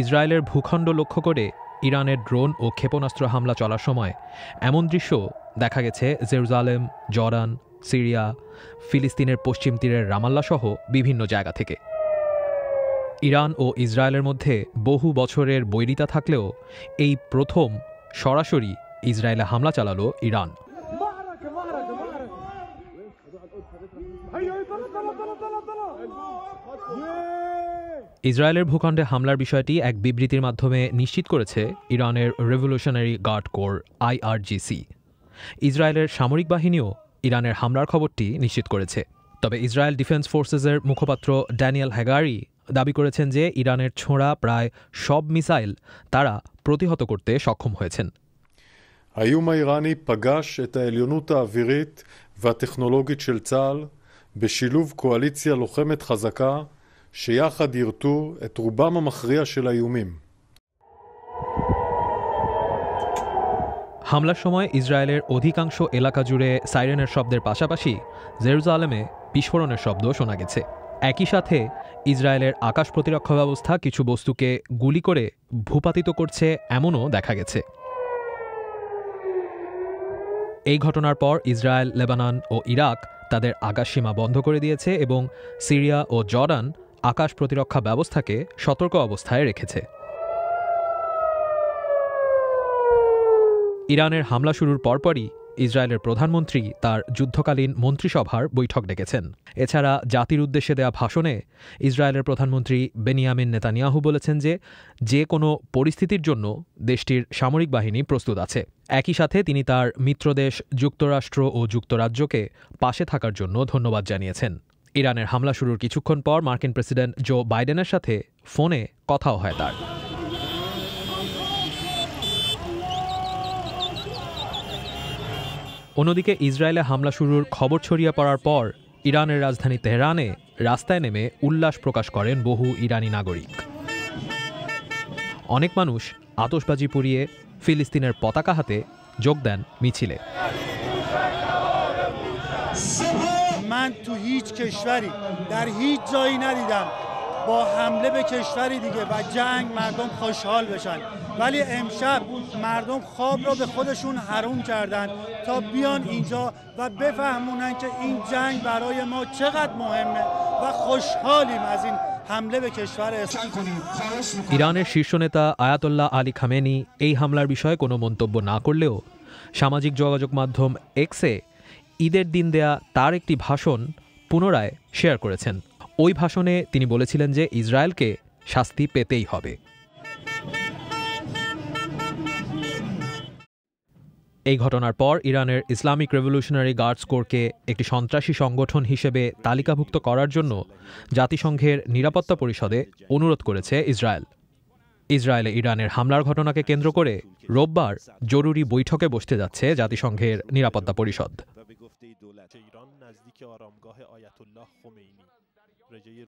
ইসরায়েলের ভূখণ্ড লক্ষ্য করে ইরানের ড্রোন ও ক্ষেপণাস্ত্র হামলা চলার সময় এমন দৃশ্য দেখা গেছে জেরুজালেম জর্ডান সিরিয়া ফিলিস্তিনের পশ্চিম তীরের রামাল্লাসহ বিভিন্ন জায়গা থেকে ইরান ও ইসরায়েলের মধ্যে বহু বছরের বৈরিতা থাকলেও এই প্রথম সরাসরি ইসরায়েলে হামলা চালালো ইরান ইসরায়েলের ভূখণ্ডে হামলার বিষয়টি এক বিবৃতির মাধ্যমে নিশ্চিত করেছে ইরানের রেভলিউশনারি গার্ড কোর আইআরজিসি ইসরায়েলের সামরিক বাহিনীও ইরানের হামলার খবরটি নিশ্চিত করেছে তবে ইসরায়েল ডিফেন্স ফোর্সেসের মুখপাত্র ড্যানিয়েল হ্যাগারি দাবি করেছেন যে ইরানের ছোঁড়া প্রায় সব মিসাইল তারা প্রতিহত করতে সক্ষম হয়েছেন האיום האיראני פגש את העליונות האווירית והטכנולוגית של צה"ל בשילוב קואליציה לוחמת חזקה שיחד ירתו את רובם המכריע של האיומים. হামলার সময় ইসরায়েলের অধিকাংশ এলাকা জুড়ে সাইরেনের শব্দের পাশাপাশি জেরুজালেমে বিস্ফোরণের শব্দ শোনা গেছে একই সাথে ইসরায়েলের আকাশ প্রতিরক্ষা ব্যবস্থা কিছু বস্তুকে গুলি করে ভূপাতিত করছে এমনও দেখা গেছে এই ঘটনার পর ইসরায়েল লেবানন ও ইরাক তাদের আকাশসীমা বন্ধ করে দিয়েছে এবং সিরিয়া ও জর্ডান আকাশ প্রতিরক্ষা ব্যবস্থাকে সতর্ক অবস্থায় রেখেছে ইরানের হামলা শুরুর পরপরই ইসরায়েলের প্রধানমন্ত্রী তার যুদ্ধকালীন মন্ত্রিসভার বৈঠক ডেকেছেন এছাড়া জাতির উদ্দেশ্যে দেয়া ভাষণে ইসরায়েলের প্রধানমন্ত্রী বেনিয়ামিন নেতানিয়াহু বলেছেন যে যে কোনো পরিস্থিতির জন্য দেশটির সামরিক বাহিনী প্রস্তুত আছে একই সাথে তিনি তার মিত্রদেশ যুক্তরাষ্ট্র ও যুক্তরাজ্যকে পাশে থাকার জন্য ধন্যবাদ জানিয়েছেন ইরানের হামলা শুরুর কিছুক্ষণ পর মার্কিন প্রেসিডেন্ট জো বাইডেনের সাথে ফোনে কথাও হয় তার অন্যদিকে ইসরায়েলে হামলা শুরুর খবর ছড়িয়ে পড়ার পর ইরানের রাজধানী তেহরানে রাস্তায় নেমে উল্লাস প্রকাশ করেন বহু ইরানি নাগরিক অনেক মানুষ আতসবাজি পুড়িয়ে ফিলিস্তিনের পতাকা হাতে যোগ দেন মিছিলে من تو هیچ کشوری در هیچ جایی ندیدم با حمله به کشوری دیگه و جنگ مردم خوشحال بشن ولی امشب مردم خواب را به خودشون حروم کردن تا بیان اینجا و بفهمونن که این جنگ برای ما چقدر مهمه و خوشحالیم از این حمله به کشور ইরানের تا آیت الله علی খামেনি ای حملر بیشای کنو و نا করলেও সামাজিক যোগাযোগ মাধ্যম এক্সে ঈদের দিন দেয়া তার একটি ভাষণ পুনরায় শেয়ার করেছেন ওই ভাষণে তিনি বলেছিলেন যে ইসরায়েলকে শাস্তি পেতেই হবে এই ঘটনার পর ইরানের ইসলামিক রেভলিউশনারি গার্ডস কোরকে একটি সন্ত্রাসী সংগঠন হিসেবে তালিকাভুক্ত করার জন্য জাতিসংঘের নিরাপত্তা পরিষদে অনুরোধ করেছে ইসরায়েল ইসরায়েলে ইরানের হামলার ঘটনাকে কেন্দ্র করে রোববার জরুরি বৈঠকে বসতে যাচ্ছে জাতিসংঘের নিরাপত্তা পরিষদ نزدیک آرامگاه آیت الله خمینی